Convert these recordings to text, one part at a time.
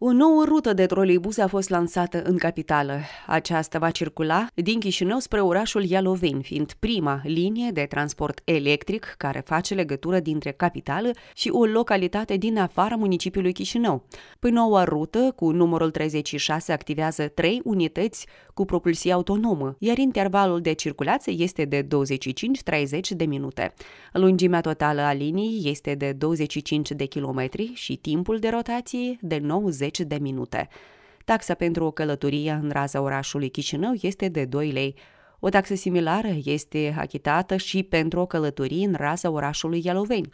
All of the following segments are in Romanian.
O nouă rută de troleibuze a fost lansată în capitală. Aceasta va circula din Chișinău spre orașul Ialoveni, fiind prima linie de transport electric care face legătură dintre capitală și o localitate din afara municipiului Chișinău. Pe noua rută, cu numărul 36, activează trei unități cu propulsie autonomă, iar intervalul de circulație este de 25-30 de minute. Lungimea totală a liniei este de 25 de kilometri și timpul de rotație de 90 30 de minute. Taxa pentru o călătorie în raza orașului Chișinău este de 2 lei. O taxă similară este achitată și pentru o călătorie în raza orașului Ialoveni.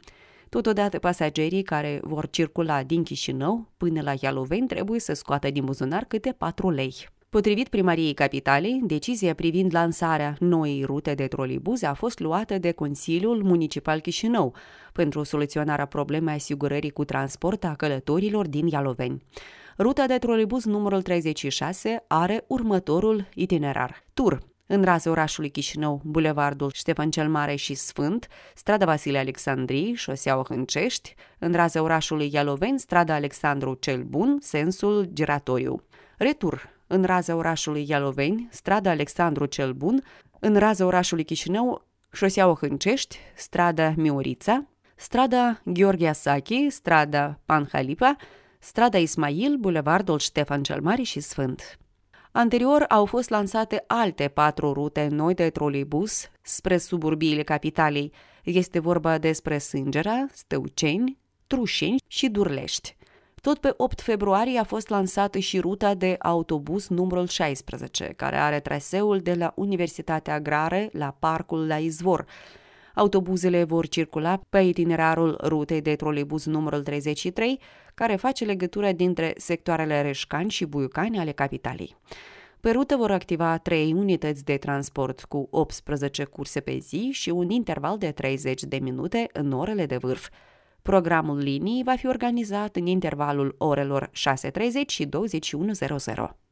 Totodată, pasagerii care vor circula din Chișinău până la Ialoveni trebuie să scoată din buzunar câte 4 lei. Potrivit primăriei capitalei, decizia privind lansarea noii rute de trolibuze a fost luată de Consiliul Municipal Chișinău pentru soluționarea problemei asigurării cu transport a călătorilor din Ialoveni. Ruta de trolibuz numărul 36 are următorul itinerar. Tur în raza orașului Chișinău, Bulevardul Ștefan cel Mare și Sfânt, strada Vasile Alexandrii, șoseaua Hâncești, în raza orașului Ialoveni, strada Alexandru cel Bun, sensul giratoriu. Retur, în raza orașului Ialoveni, strada Alexandru cel Bun, în raza orașului Chișinău, șoseaua Hâncești, strada Miurița, strada Gheorghe Asachi, strada Panhalipa, strada Ismail, bulevardul Ștefan cel Mare și Sfânt. Anterior au fost lansate alte patru rute noi de troleibus spre suburbiile capitalei. Este vorba despre Sângera, Stăuceni, Trușeni și Durlești. Tot pe 8 februarie a fost lansată și ruta de autobuz numărul 16, care are traseul de la Universitatea Agrară la Parcul la Izvor. Autobuzele vor circula pe itinerarul rutei de troleibuz numărul 33, care face legătura dintre sectoarele Reșcani și Buiucani ale capitalei. Pe rută vor activa trei unități de transport cu 18 curse pe zi și un interval de 30 de minute în orele de vârf. Programul linii va fi organizat în intervalul orelor 6.30 și 21.00.